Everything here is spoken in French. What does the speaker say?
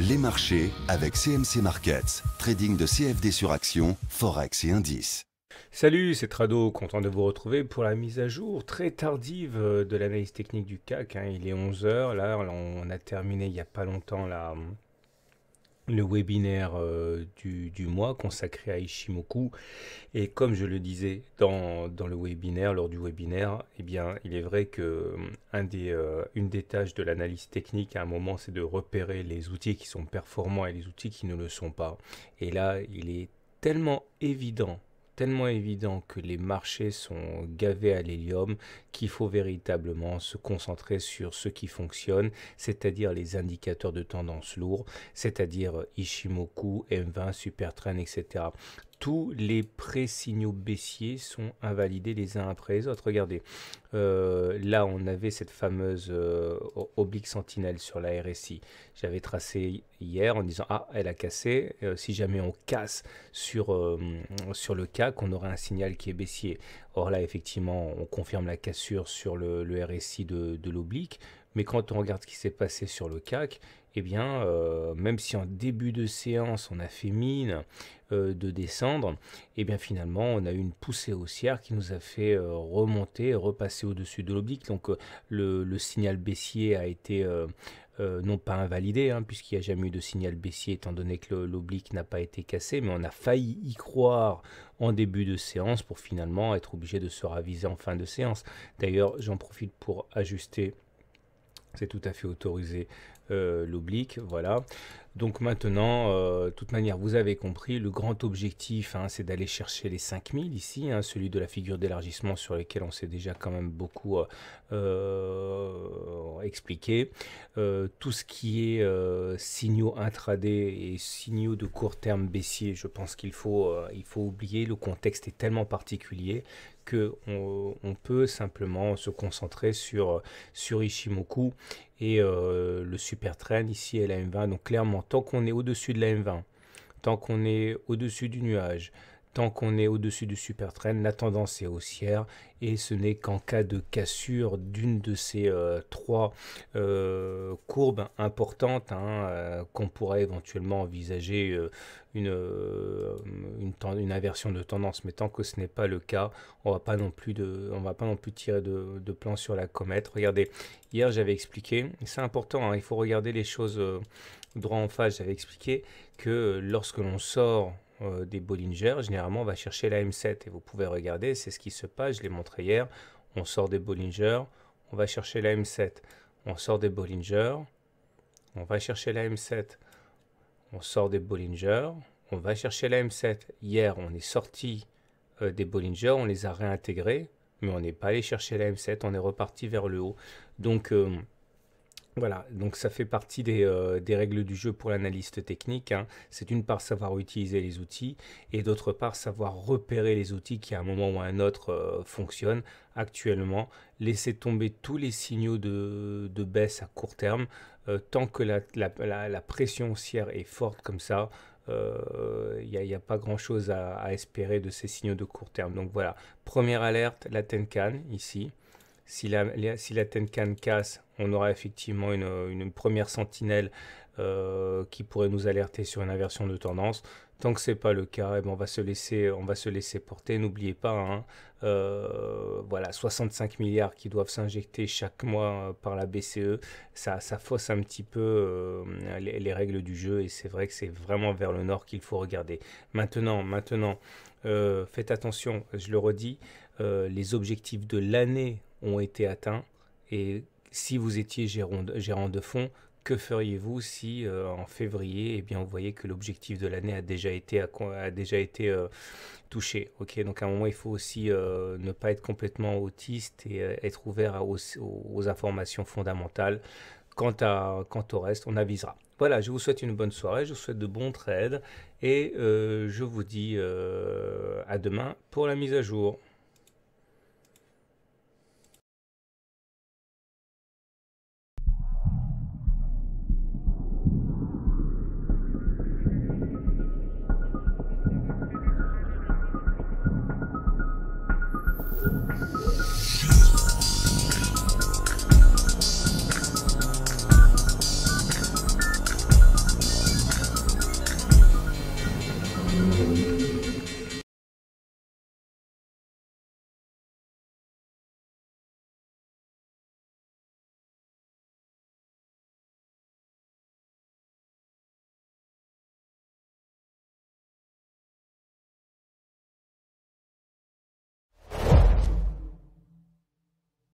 Les marchés avec CMC Markets, trading de CFD sur actions, forex et indices. Salut, c'est Trado, content de vous retrouver pour la mise à jour très tardive euh, de l'analyse technique du CAC. Hein. Il est 11h, là on a terminé il n'y a pas longtemps Là le webinaire euh, du, mois consacré à Ishimoku. Et comme je le disais dans, le webinaire, lors du webinaire, eh bien, il est vrai que euh, un des, euh, une des tâches de l'analyse technique à un moment, c'est de repérer les outils qui sont performants et les outils qui ne le sont pas. Et là, il est tellement évident tellement évident que les marchés sont gavés à l'hélium qu'il faut véritablement se concentrer sur ce qui fonctionne, c'est-à-dire les indicateurs de tendance lourds, c'est-à-dire Ishimoku, M20, Supertrain, etc tous les pré-signaux baissiers sont invalidés les uns après les autres. Regardez, euh, là on avait cette fameuse euh, oblique sentinelle sur la RSI. J'avais tracé hier en disant ah elle a cassé. Euh, si jamais on casse sur, sur le CAC, on aura un signal qui est baissier. Or là effectivement on confirme la cassure sur le, RSI de, de l'oblique. Mais quand on regarde ce qui s'est passé sur le CAC, eh bien, euh, même si en début de séance, on a fait mine euh, de descendre, eh bien, finalement, on a eu une poussée haussière qui nous a fait euh, remonter, repasser au-dessus de l'oblique. Donc, le, signal baissier a été non pas invalidé, hein, puisqu'il n'y a jamais eu de signal baissier, étant donné que l'oblique n'a pas été cassé, mais on a failli y croire en début de séance pour finalement être obligé de se raviser en fin de séance. D'ailleurs, j'en profite pour ajuster c'est tout à fait autorisé euh, l'oblique, voilà. Donc maintenant, euh, de toute manière, vous avez compris, le grand objectif, hein, c'est d'aller chercher les 5000 ici, hein, celui de la figure d'élargissement sur lequel on s'est déjà quand même beaucoup euh, expliqué. tout ce qui est signaux intraday et signaux de court terme baissier, je pense qu'il faut, faut oublier, le contexte est tellement particulier que on, peut simplement se concentrer sur, sur Ishimoku et euh, le super train ici est la M20. Donc clairement, tant qu'on est au-dessus de la M20, tant qu'on est au-dessus du nuage, Tant qu'on est au-dessus du super train, la tendance est haussière et ce n'est qu'en cas de cassure d'une de ces euh, trois euh, courbes importantes hein, euh, qu'on pourrait éventuellement envisager une, inversion de tendance. Mais tant que ce n'est pas le cas, on va pas non plus va pas non plus tirer de, plan sur la comète. Regardez, hier j'avais expliqué, c'est important, hein, il faut regarder les choses droit en face. J'avais expliqué que lorsque l'on sort euh, des Bollinger, généralement on va chercher la M7 et vous pouvez regarder, c'est ce qui se passe, je l'ai montré hier, on sort des Bollinger, on va chercher la M7, on sort des Bollinger, on va chercher la M7, on sort des Bollinger, on va chercher la M7. Hier on est sorti euh, des Bollinger, on les a réintégrés, mais on n'est pas allé chercher la M7, on est reparti vers le haut. Donc euh, voilà, donc ça fait partie euh, des, règles du jeu pour l'analyste technique. Hein. C'est d'une part savoir utiliser les outils et d'autre part savoir repérer les outils qui à un moment ou à un autre euh, fonctionnent. Actuellement, laisser tomber tous les signaux de, baisse à court terme. Euh, tant que la, pression haussière est forte comme ça, il n'y a, pas grand-chose à, à, espérer de ces signaux de court terme. Donc voilà, première alerte, la Tenkan ici si la, Tenkan casse, on aura effectivement une, première sentinelle euh, qui pourrait nous alerter sur une inversion de tendance. Tant que c'est pas le cas, eh ben on va se laisser, on va se laisser porter. N'oubliez pas, hein, euh, voilà, 65 milliards qui doivent s'injecter chaque mois euh, par la BCE, ça, ça fausse un petit peu les, les, règles du jeu et c'est vrai que c'est vraiment vers le nord qu'il faut regarder. Maintenant, maintenant, faites attention, je le redis, euh, les objectifs de l'année ont été atteints et si vous étiez gérant, de fonds, que feriez-vous si euh, en février, eh bien, vous voyez que l'objectif de l'année a déjà été, euh, touché Ok, donc à un moment, il faut aussi ne pas être complètement autiste et être ouvert aux, informations fondamentales. Quant, à, quant au reste, on avisera. Voilà, je vous souhaite une bonne soirée, je vous souhaite de bons trades et je vous dis à demain pour la mise à jour.